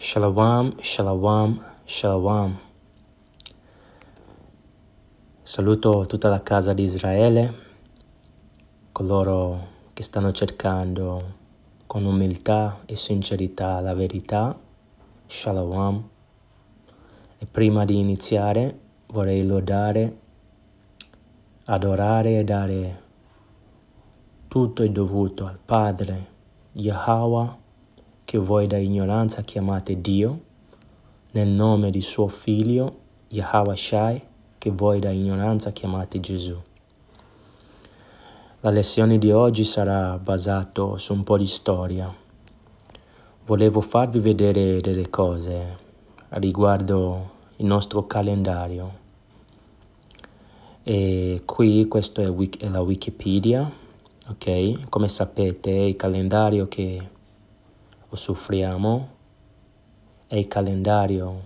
Shalom, shalom, shalom. Saluto tutta la casa di Israele, coloro che stanno cercando con umiltà e sincerità la verità. Shalom. E prima di iniziare vorrei lodare, adorare e dare tutto il dovuto al Padre, Yahweh, che voi da ignoranza chiamate Dio, nel nome di suo figlio Yahweh Shai, che voi da ignoranza chiamate Gesù. La lezione di oggi sarà basata su un po' di storia. Volevo farvi vedere delle cose riguardo il nostro calendario. E qui questa è, la Wikipedia, ok? Come sapete il calendario che o soffriamo e il calendario,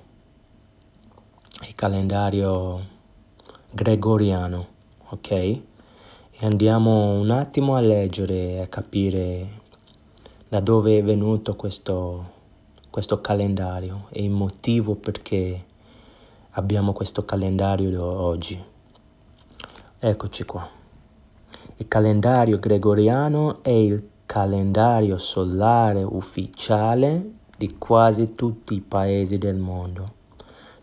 il calendario gregoriano, ok? E andiamo un attimo a leggere e a capire da dove è venuto questo, questo calendario e il motivo perché abbiamo questo calendario oggi. Eccoci qua. Il calendario gregoriano è il calendario solare ufficiale di quasi tutti i paesi del mondo.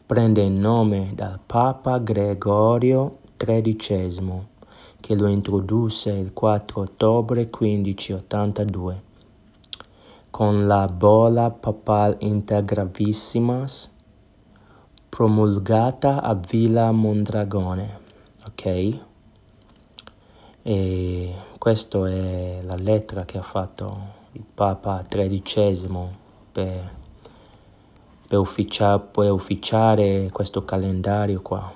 Prende il nome dal Papa Gregorio XIII, che lo introdusse il 4 ottobre 1582 con la bolla papal integravissimas promulgata a Villa Mondragone. Ok? E questa è la lettera che ha fatto il Papa XIII per, per, ufficiare, per ufficiare questo calendario qua.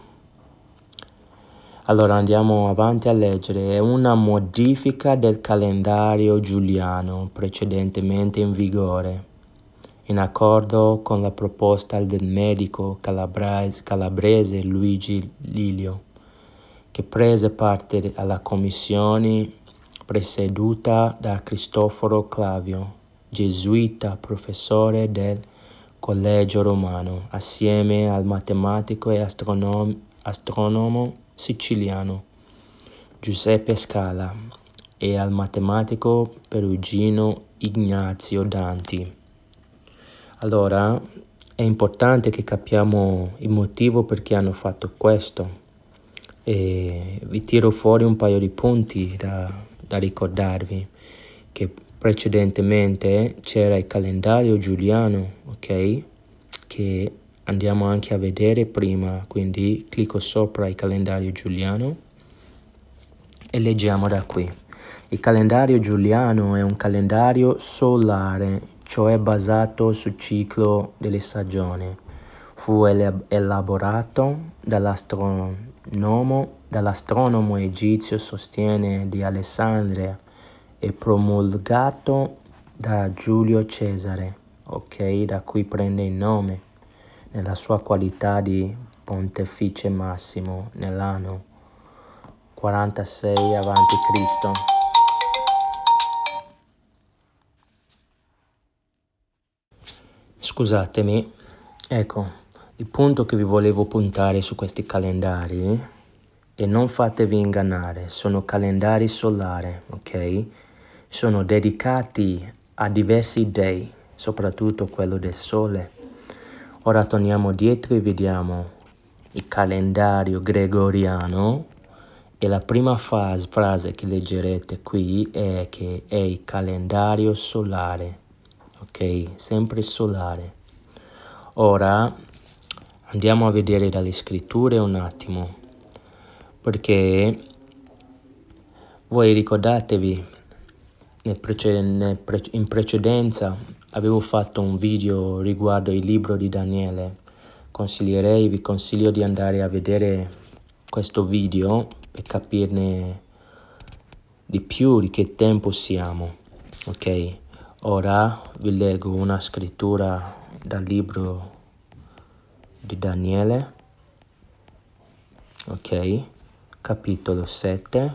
Allora andiamo avanti a leggere. È una modifica del calendario giuliano precedentemente in vigore, in accordo con la proposta del medico calabrese, calabrese Luigi Lilio, che prese parte alla commissione presieduta da Cristoforo Clavio, gesuita professore del Collegio Romano, assieme al matematico e astronom- astronomo siciliano Giuseppe Scala e al matematico perugino Ignazio Danti. Allora, è importante che capiamo il motivo perché hanno fatto questo e vi tiro fuori un paio di punti da da ricordarvi che precedentemente c'era il calendario giuliano, ok? Che andiamo anche a vedere prima, quindi clicco sopra il calendario giuliano e leggiamo da qui. Il calendario giuliano è un calendario solare, cioè basato sul ciclo delle stagioni. Fu elaborato dall'astronomo dall'astronomo egizio Sostiene di Alessandria e promulgato da Giulio Cesare, ok? Da cui prende il nome nella sua qualità di pontefice massimo nell'anno 46 avanti Cristo. Scusatemi, ecco, il punto che vi volevo puntare su questi calendari e non fatevi ingannare, sono calendari solari, ok? Sono dedicati a diversi dei, soprattutto quello del sole. Ora torniamo dietro e vediamo il calendario gregoriano e la prima fase, frase che leggerete qui è che è il calendario solare, ok? Sempre solare. Ora andiamo a vedere dalle scritture un attimo perché voi ricordatevi in precedenza avevo fatto un video riguardo il libro di Daniele consiglierei vi consiglio di andare a vedere questo video per capirne di più di che tempo siamo ok ora vi leggo una scrittura dal libro di Daniele ok capitolo 7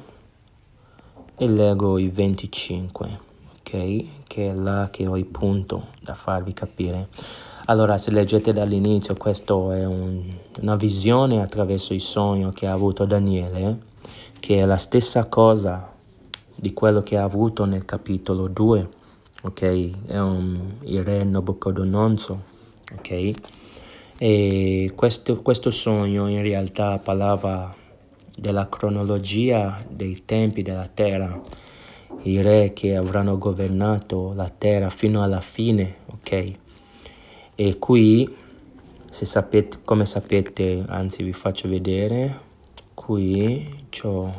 e leggo i 25, ok? Che è là che ho il punto da farvi capire. Allora, se leggete dall'inizio, questa è un, una visione attraverso il sogno che ha avuto Daniele, che è la stessa cosa di quello che ha avuto nel capitolo 2, ok? È un, il re Nabucodonosor, ok? E questo, questo sogno in realtà parlava della cronologia dei tempi della terra, i re che avranno governato la terra fino alla fine, ok? E qui, se sapete, come sapete, anzi vi faccio vedere, qui ho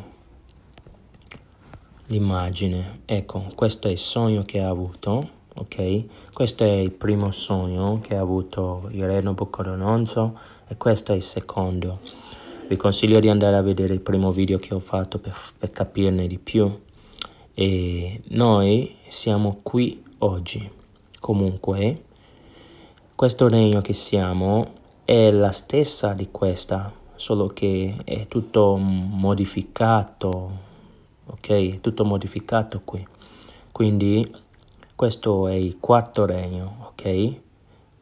l'immagine. Ecco, questo è il sogno che ha avuto, ok? Questo è il primo sogno che ha avuto il re Nabucodonosor e questo è il secondo vi consiglio di andare a vedere il primo video che ho fatto per, per capirne di più e noi siamo qui oggi comunque questo regno che siamo è la stessa di questa solo che è tutto modificato ok è tutto modificato qui quindi questo è il quarto regno ok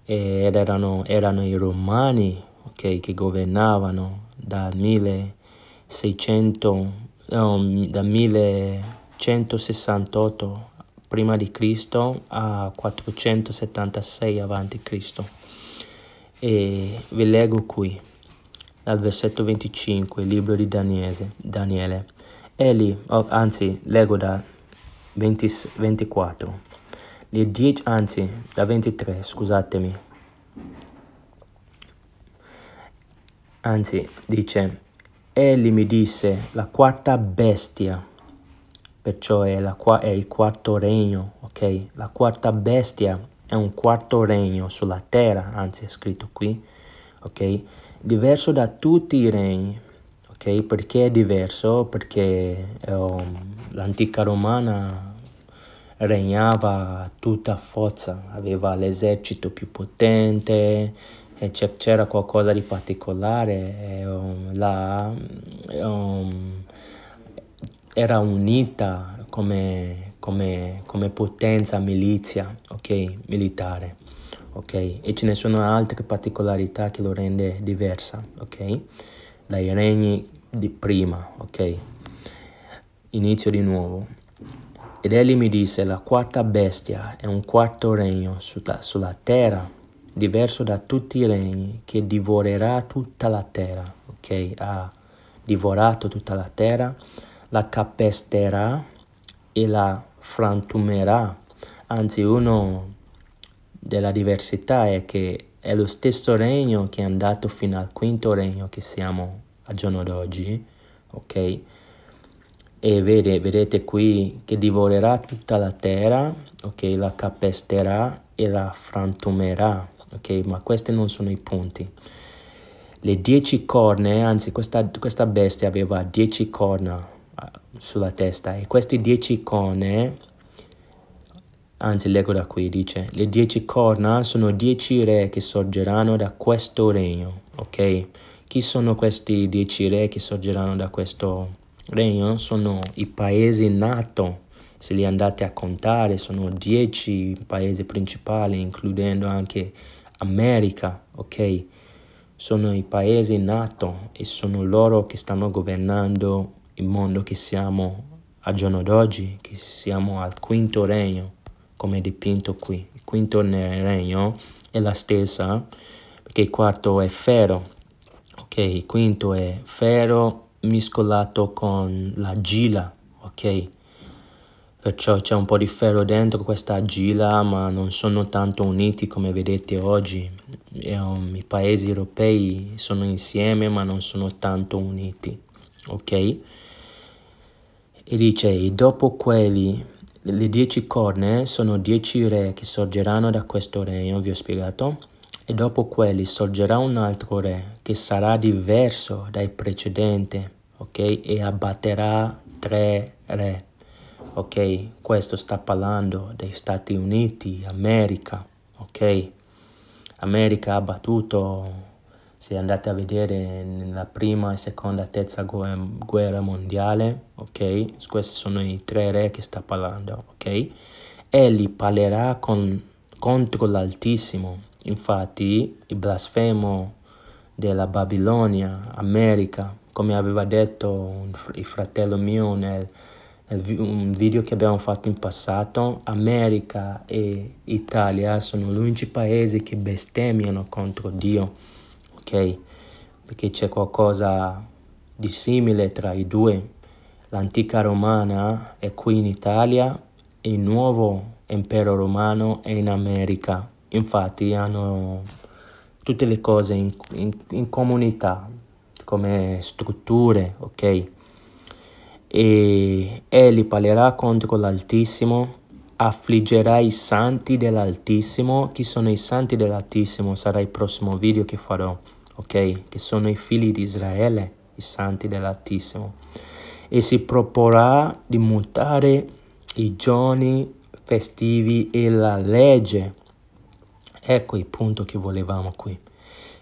ed erano, erano i romani okay, che governavano da 1600, no, da 1168 prima di Cristo a 476 avanti Cristo. E vi leggo qui dal versetto 25, libro di Daniese, Daniele. Eli, oh, anzi, leggo da 20, 24, le 10, anzi, da 23, scusatemi. Anzi, dice, egli mi disse, la quarta bestia, perciò è, la, è il quarto regno, ok? La quarta bestia è un quarto regno sulla terra, anzi è scritto qui, ok? Diverso da tutti i regni, ok? Perché è diverso? Perché um, l'antica romana regnava a tutta forza, aveva l'esercito più potente, c'era qualcosa di particolare, um, la, um, era unita come, come, come potenza milizia ok militare. ok E ce ne sono altre particolarità che lo rende diversa ok dai regni di prima. Inizio di nuovo. Ed egli mi disse, la quarta bestia è un quarto regno sulla, sulla terra diverso da tutti i regni, che divorerà tutta la terra, ok? Ha divorato tutta la terra, la capesterà e la frantumerà. Anzi, uno della diversità è che è lo stesso regno che è andato fino al quinto regno che siamo al giorno d'oggi, ok? E vede, vedete qui che divorerà tutta la terra, ok? La capesterà e la frantumerà ok? Ma questi non sono i punti. Le dieci corna, eh, anzi questa, questa bestia aveva dieci corna eh, sulla testa e queste dieci corna, anzi leggo da qui, dice, le dieci corna sono dieci re che sorgeranno da questo regno, ok? Chi sono questi dieci re che sorgeranno da questo regno? Sono i paesi NATO. Se li andate a contare, sono dieci paesi principali, includendo anche America, ok? Sono i paesi NATO e sono loro che stanno governando il mondo che siamo al giorno d'oggi, che siamo al quinto regno, come dipinto qui. Il quinto regno è la stessa, perché il quarto è ferro, ok? Il quinto è ferro miscolato con la gila, ok? perciò c'è un po' di ferro dentro questa gila ma non sono tanto uniti come vedete oggi um, i paesi europei sono insieme ma non sono tanto uniti ok e dice dopo quelli le dieci corne sono dieci re che sorgeranno da questo regno vi ho spiegato e dopo quelli sorgerà un altro re che sarà diverso dai precedenti ok e abbatterà tre re ok? Questo sta parlando degli Stati Uniti, America, ok? America ha battuto, se andate a vedere, nella prima, seconda, terza guerra mondiale, ok? Questi sono i tre re che sta parlando, ok? Egli parlerà con, contro l'Altissimo. Infatti, il blasfemo della Babilonia, America, come aveva detto il fratello mio nel un video che abbiamo fatto in passato, America e Italia sono gli unici paesi che bestemmiano contro Dio, ok? Perché c'è qualcosa di simile tra i due. L'antica romana è qui in Italia e il nuovo impero romano è in America. Infatti hanno tutte le cose in, in, in comunità, come strutture, ok? e egli parlerà contro l'Altissimo, affliggerà i santi dell'Altissimo. Chi sono i santi dell'Altissimo sarà il prossimo video che farò, ok? Che sono i figli di Israele, i santi dell'Altissimo. E si proporrà di mutare i giorni festivi e la legge. Ecco il punto che volevamo qui.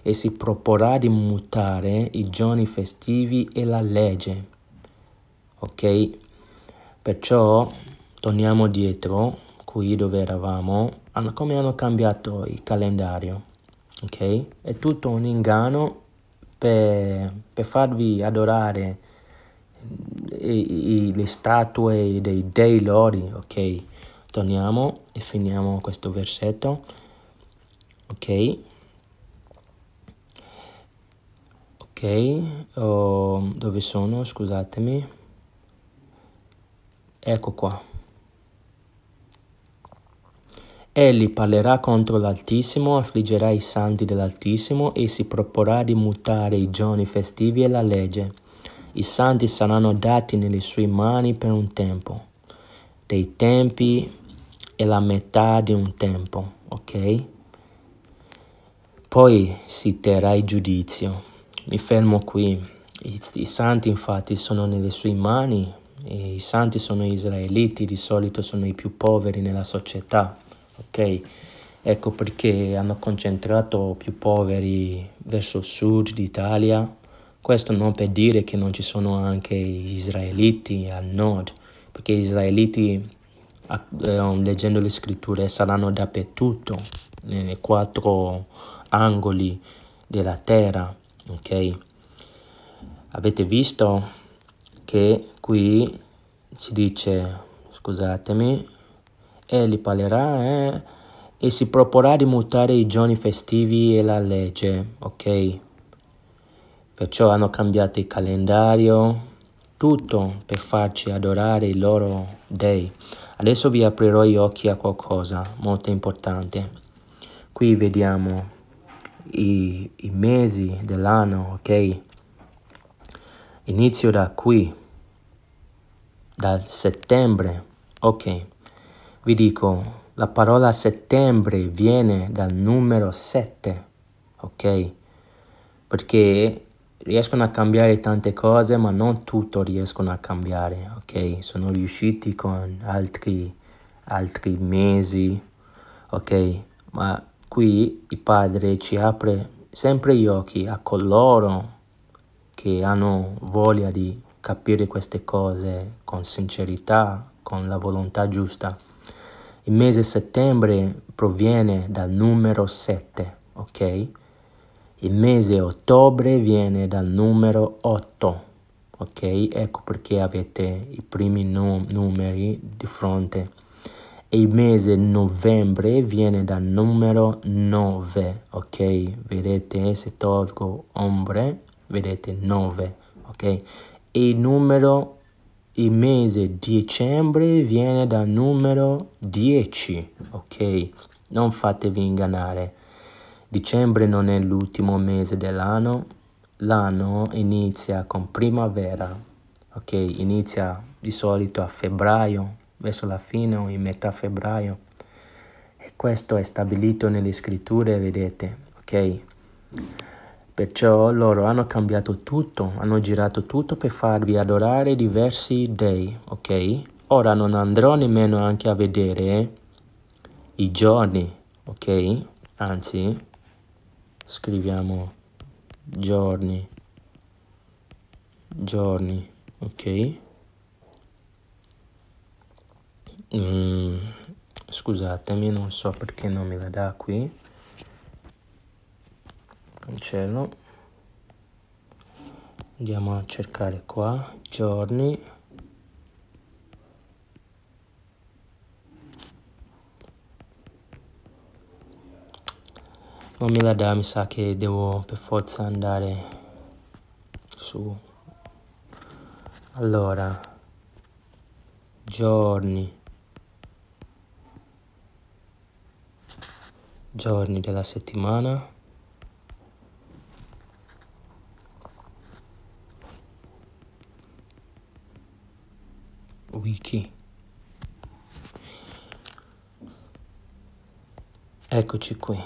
E si proporrà di mutare i giorni festivi e la legge ok perciò torniamo dietro qui dove eravamo come hanno cambiato il calendario ok è tutto un inganno per, per farvi adorare i, i, le statue dei dei lori ok torniamo e finiamo questo versetto ok ok oh, dove sono scusatemi Ecco qua. Egli parlerà contro l'Altissimo, affliggerà i santi dell'Altissimo e si proporrà di mutare i giorni festivi e la legge. I santi saranno dati nelle sue mani per un tempo, dei tempi e la metà di un tempo, ok? Poi si terrà il giudizio. Mi fermo qui. I, i santi infatti sono nelle sue mani, e I santi sono israeliti, di solito sono i più poveri nella società, ok? Ecco perché hanno concentrato più poveri verso il sud d'Italia. Questo non per dire che non ci sono anche gli israeliti al nord, perché gli israeliti, eh, leggendo le scritture, saranno dappertutto, nei quattro angoli della terra, ok? Avete visto che qui ci dice, scusatemi, e li parlerà eh, e si proporrà di mutare i giorni festivi e la legge, ok? Perciò hanno cambiato il calendario, tutto per farci adorare i loro dei. Adesso vi aprirò gli occhi a qualcosa molto importante. Qui vediamo i, i mesi dell'anno, ok? Inizio da qui dal settembre. Ok, vi dico, la parola settembre viene dal numero 7, ok? Perché riescono a cambiare tante cose, ma non tutto riescono a cambiare, ok? Sono riusciti con altri, altri mesi, ok? Ma qui il Padre ci apre sempre gli occhi a coloro che hanno voglia di capire queste cose con sincerità, con la volontà giusta. Il mese settembre proviene dal numero 7, ok? Il mese ottobre viene dal numero 8, ok? Ecco perché avete i primi num- numeri di fronte. E il mese novembre viene dal numero 9, ok? Vedete se tolgo ombre, vedete 9, ok? Il numero il mese dicembre viene dal numero 10, ok? Non fatevi ingannare. Dicembre non è l'ultimo mese dell'anno, l'anno inizia con primavera, ok? Inizia di solito a febbraio, verso la fine o in metà febbraio. E questo è stabilito nelle scritture, vedete, ok? Perciò loro hanno cambiato tutto, hanno girato tutto per farvi adorare diversi dei, ok? Ora non andrò nemmeno anche a vedere i giorni, ok? Anzi, scriviamo giorni, giorni, ok? Mm, scusatemi, non so perché non me la dà qui cancello andiamo a cercare qua giorni non mi la dà mi sa che devo per forza andare su allora giorni giorni della settimana Eccoci qui,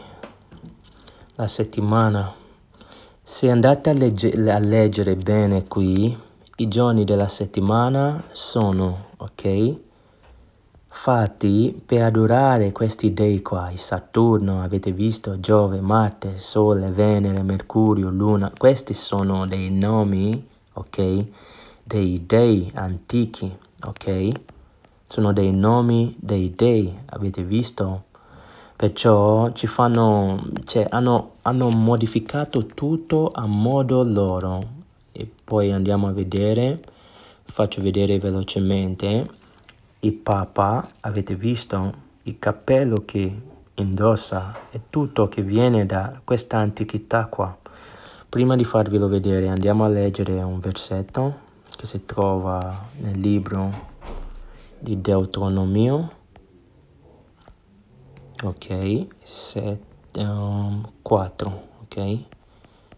la settimana. Se andate a, legge- a, leggere bene qui, i giorni della settimana sono, ok? Fatti per adorare questi dei qua, il Saturno, avete visto, Giove, Marte, Sole, Venere, Mercurio, Luna, questi sono dei nomi, ok? Dei dei antichi, ok? Sono dei nomi dei dei, avete visto? Perciò ci fanno, cioè, hanno, hanno modificato tutto a modo loro. E poi andiamo a vedere, faccio vedere velocemente, il Papa, avete visto il cappello che indossa e tutto che viene da questa antichità qua. Prima di farvelo vedere andiamo a leggere un versetto che si trova nel libro di Deuteronomio ok? 7, um, 4, ok?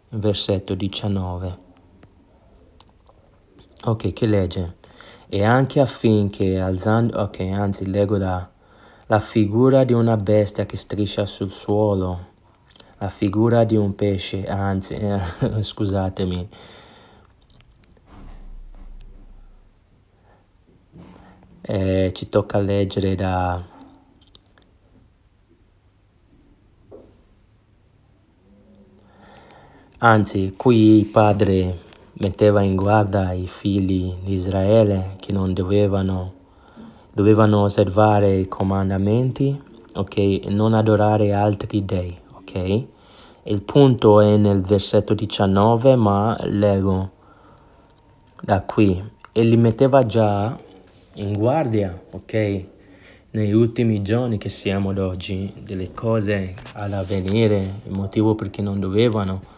Versetto 19. Ok, che legge? E anche affinché alzando, ok, anzi leggo la, la figura di una bestia che striscia sul suolo, la figura di un pesce, anzi, eh, scusatemi, eh, ci tocca leggere da Anzi, qui il padre metteva in guardia i figli di Israele che non dovevano, dovevano osservare i comandamenti, ok? E non adorare altri dei, ok? Il punto è nel versetto 19, ma leggo da qui. E li metteva già in guardia, ok? Negli ultimi giorni che siamo ad oggi, delle cose all'avvenire, il motivo perché non dovevano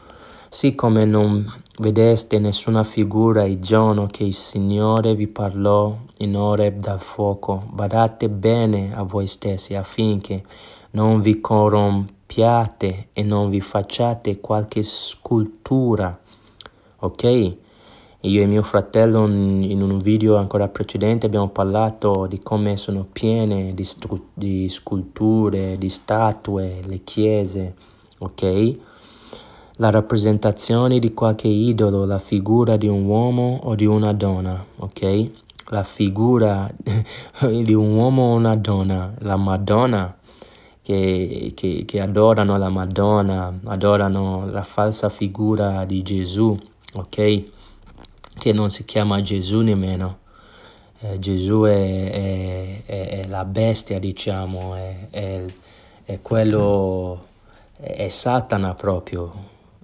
siccome non vedeste nessuna figura il giorno che il Signore vi parlò in ore dal fuoco, badate bene a voi stessi affinché non vi corrompiate e non vi facciate qualche scultura. Ok? Io e mio fratello in un video ancora precedente abbiamo parlato di come sono piene di, stru- di sculture, di statue, le chiese, ok? la rappresentazione di qualche idolo, la figura di un uomo o di una donna, ok? La figura di un uomo o una donna, la Madonna, che, che, che adorano la Madonna, adorano la falsa figura di Gesù, ok? Che non si chiama Gesù nemmeno. Eh, Gesù è, è, è, è, la bestia, diciamo, è quello, è Satana proprio,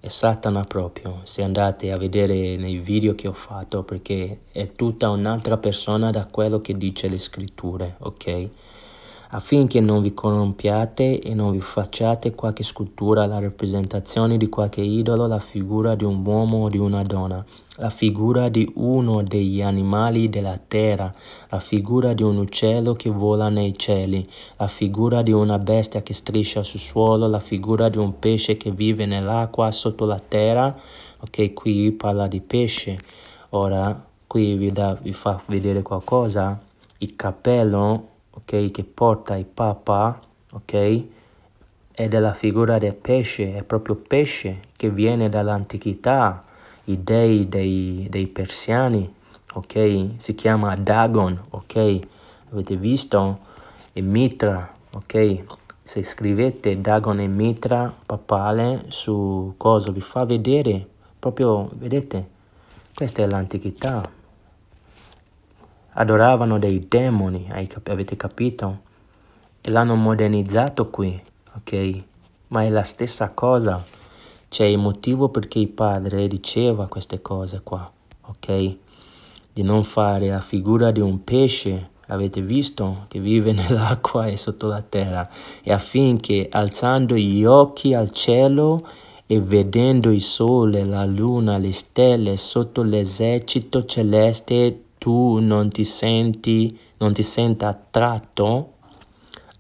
è Satana proprio, se andate a vedere nei video che ho fatto, perché è tutta un'altra persona da quello che dice le scritture, ok? affinché non vi corrompiate e non vi facciate qualche scultura la rappresentazione di qualche idolo, la figura di un uomo o di una donna, la figura di uno degli animali della terra, la figura di un uccello che vola nei cieli, la figura di una bestia che striscia sul suolo, la figura di un pesce che vive nell'acqua sotto la terra. Ok, qui parla di pesce. Ora, qui vi, da, vi fa vedere qualcosa. Il cappello ok, che porta il Papa, ok, è della figura del pesce, è proprio pesce che viene dall'antichità, i dei dei, dei persiani, ok, si chiama Dagon, ok, avete visto? E Mitra, ok, se scrivete Dagon e Mitra papale su cosa vi fa vedere, proprio vedete, questa è l'antichità adoravano dei demoni, avete capito? E l'hanno modernizzato qui, ok? Ma è la stessa cosa. C'è il motivo perché il padre diceva queste cose qua, ok? Di non fare la figura di un pesce, avete visto, che vive nell'acqua e sotto la terra, e affinché alzando gli occhi al cielo e vedendo il sole, la luna, le stelle sotto l'esercito celeste tu non ti senti, non ti senta attratto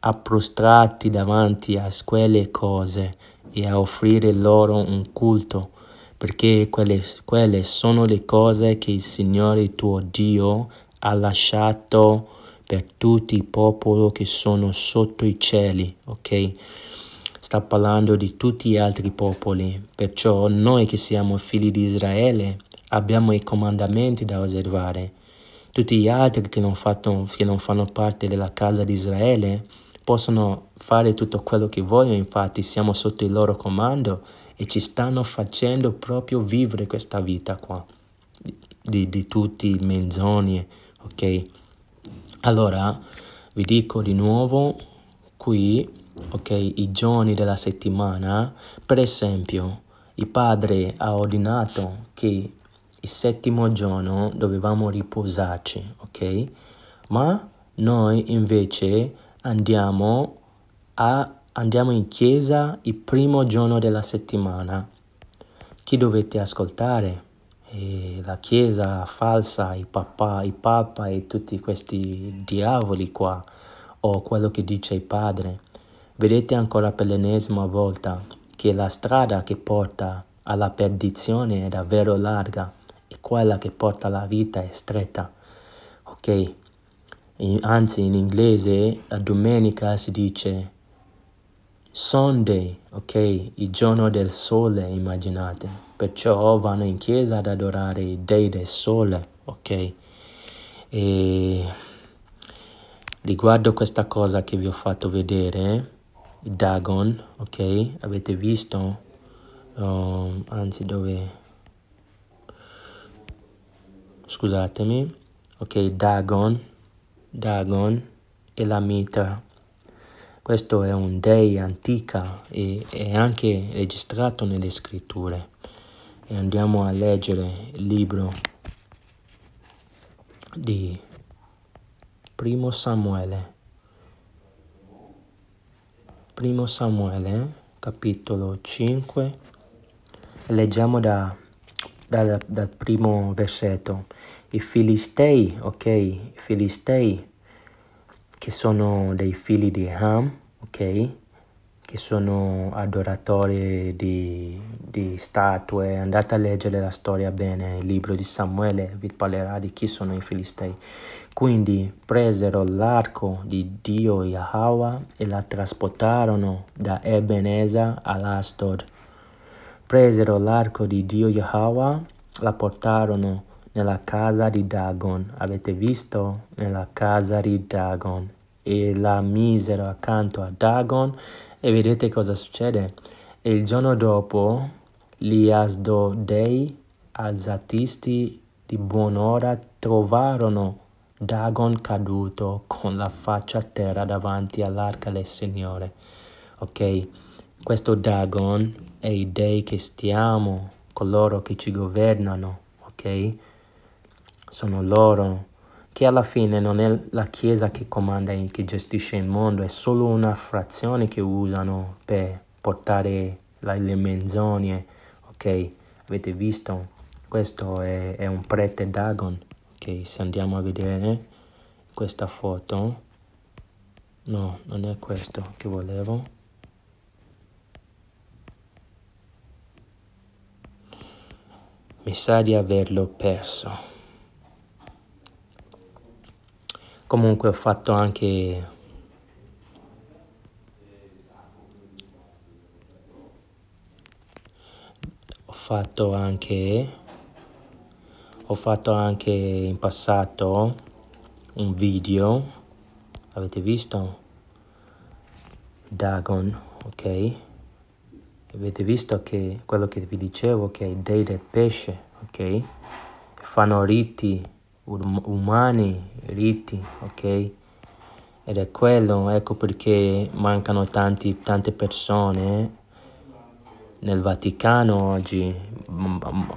a prostrarti davanti a quelle cose e a offrire loro un culto, perché quelle, quelle sono le cose che il Signore tuo Dio ha lasciato per tutti i popoli che sono sotto i cieli, ok? Sta parlando di tutti gli altri popoli, perciò noi che siamo figli di Israele abbiamo i comandamenti da osservare tutti gli altri che non, fatto, che non fanno parte della casa di Israele possono fare tutto quello che vogliono, infatti siamo sotto il loro comando e ci stanno facendo proprio vivere questa vita qua, di, di tutti menzogne, ok? Allora, vi dico di nuovo qui, ok, i giorni della settimana, per esempio, il padre ha ordinato che il settimo giorno dovevamo riposarci, ok? Ma noi invece andiamo, a, andiamo in chiesa il primo giorno della settimana. Chi dovete ascoltare? E eh, la chiesa falsa, i papà, i papa e tutti questi diavoli qua, o quello che dice il padre. Vedete ancora per l'ennesima volta che la strada che porta alla perdizione è davvero larga quella che porta la vita è stretta, ok? In, anzi in inglese la domenica si dice Sunday, ok? Il giorno del sole, immaginate. Perciò vanno in chiesa ad adorare i dei del sole, ok? E riguardo questa cosa che vi ho fatto vedere, Dagon, ok? Avete visto? Um, anzi dove scusatemi, ok, Dagon, Dagon e la mitra. Questo è un dei antica e è anche registrato nelle scritture. E andiamo a leggere il libro di Primo Samuele. Primo Samuele, capitolo 5. Leggiamo da dal, dal primo versetto. I Filistei, ok? I Filistei che sono dei figli di Ham, ok? Che sono adoratori di, di statue. Andate a leggere la storia bene, il libro di Samuele vi parlerà di chi sono i Filistei. Quindi presero l'arco di Dio Yahweh e la trasportarono da Ebeneza all'Astod Presero l'arco di Dio Yahweh, la portarono nella casa di Dagon, avete visto? Nella casa di Dagon. E la misero accanto a Dagon e vedete cosa succede. E il giorno dopo gli Asdodei, alzatisti di buon'ora, trovarono Dagon caduto con la faccia a terra davanti all'arca del Signore. Ok? Questo Dagon è i Dei che stiamo, coloro che ci governano, ok? Sono loro che alla fine non è la Chiesa che comanda e che gestisce il mondo, è solo una frazione che usano per portare le menzogne, ok? Avete visto? Questo è, è un prete Dagon, ok? Se andiamo a vedere questa foto, no, non è questo che volevo. mi sa di averlo perso. Comunque ho fatto anche ho fatto anche ho fatto anche in passato un video avete visto Dagon ok Avete visto che quello che vi dicevo, che i dei del pesce, ok? Fanno riti umani, riti, ok? Ed è quello, ecco perché mancano tanti, tante persone. Nel Vaticano oggi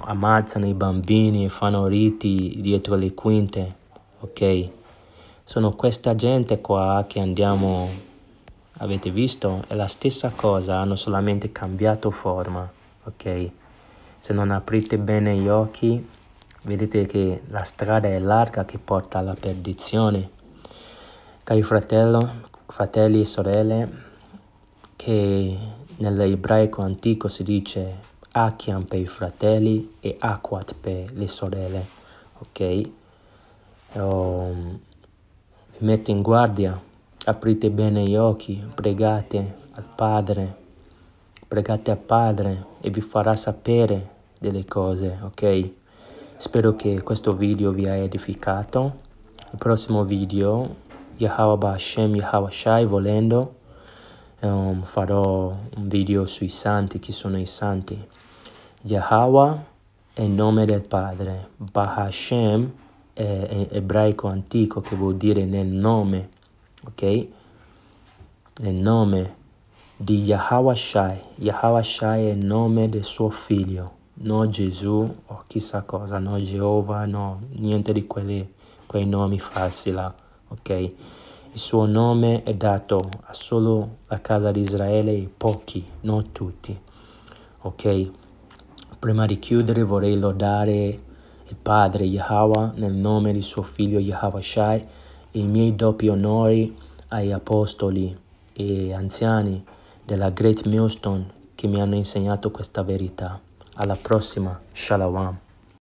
ammazzano i bambini e fanno riti dietro le quinte, ok? Sono questa gente qua che andiamo Avete visto? È la stessa cosa, hanno solamente cambiato forma, ok? Se non aprite bene gli occhi, vedete che la strada è larga che porta alla perdizione. Cari fratello, fratelli e sorelle, che nell'ebraico antico si dice Akian per i fratelli e Akwat per le sorelle, ok? Um, vi metto in guardia aprite bene gli occhi, pregate al Padre, pregate al Padre e vi farà sapere delle cose, ok? Spero che questo video vi abbia edificato. Il prossimo video, Yahweh Hashem, Yahweh Shai, volendo, um, farò un video sui santi, chi sono i santi. Yahweh è il nome del Padre, Bahashem è, è ebraico antico che vuol dire nel nome ok? Nel nome di Yahawashai, Yahawashai è il nome del suo figlio, non Gesù o chissà cosa, non Geova, no, niente di quelli, quei nomi falsi là, ok? Il suo nome è dato a solo la casa di Israele e pochi, non tutti, ok? Prima di chiudere vorrei lodare il Padre Yahweh nel nome di suo figlio Yahawashai, i miei doppi onori agli apostoli e anziani della Great Millstone che mi hanno insegnato questa verità. Alla prossima, Shalom.